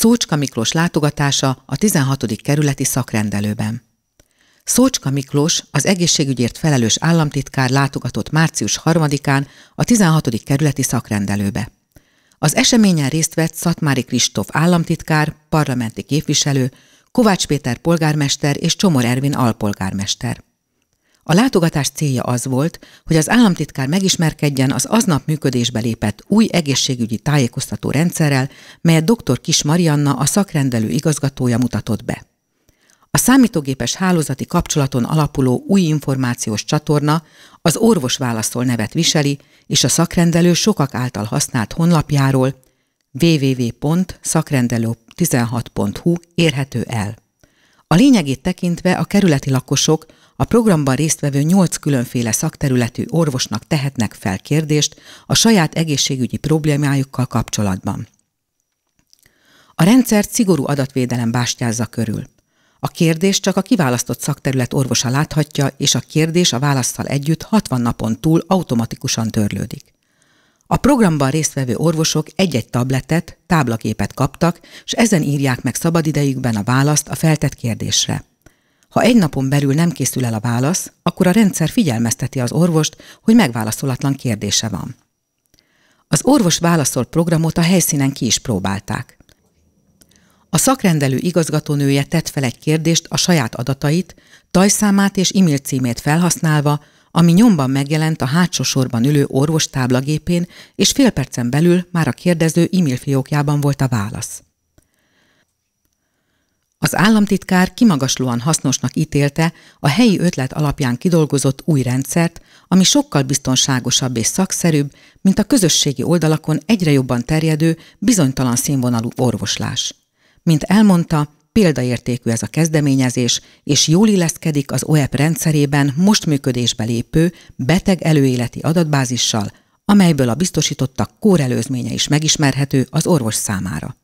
Szócska Miklós látogatása a 16. kerületi szakrendelőben. Szócska Miklós, az egészségügyért felelős államtitkár látogatott március 3-án a 16. kerületi szakrendelőbe. Az eseményen részt vett Szatmári Kristóf államtitkár, parlamenti képviselő, Kovács Péter polgármester és Csomor Ervin alpolgármester. A látogatás célja az volt, hogy az államtitkár megismerkedjen az aznap működésbe lépett új egészségügyi tájékoztató rendszerrel, melyet dr. Kis Marianna, a szakrendelő igazgatója mutatott be. A számítógépes hálózati kapcsolaton alapuló új információs csatorna az Orvos Válaszol nevet viseli, és a szakrendelő sokak által használt honlapjáról www.szakrendelő16.hu érhető el. A lényegét tekintve a kerületi lakosok a programban résztvevő nyolc különféle szakterületű orvosnak tehetnek fel kérdést a saját egészségügyi problémájukkal kapcsolatban. A rendszer szigorú adatvédelem bástyázza körül. A kérdés csak a kiválasztott szakterület orvosa láthatja, és a kérdés a választal együtt 60 napon túl automatikusan törlődik. A programban résztvevő orvosok egy-egy tabletet, táblaképet kaptak, és ezen írják meg szabadidejükben a választ a feltett kérdésre. Ha egy napon belül nem készül el a válasz, akkor a rendszer figyelmezteti az orvost, hogy megválaszolatlan kérdése van. Az orvos válaszol programot a helyszínen ki is próbálták. A szakrendelő igazgatónője tett fel egy kérdést a saját adatait, tajszámát és e-mail címét felhasználva, ami nyomban megjelent a hátsó sorban ülő orvos táblagépén, és fél percen belül már a kérdező e-mail fiókjában volt a válasz. Az államtitkár kimagaslóan hasznosnak ítélte a helyi ötlet alapján kidolgozott új rendszert, ami sokkal biztonságosabb és szakszerűbb, mint a közösségi oldalakon egyre jobban terjedő, bizonytalan színvonalú orvoslás. Mint elmondta, példaértékű ez a kezdeményezés, és jól illeszkedik az OEP rendszerében most működésbe lépő beteg előéleti adatbázissal, amelyből a biztosítottak kórelőzménye is megismerhető az orvos számára.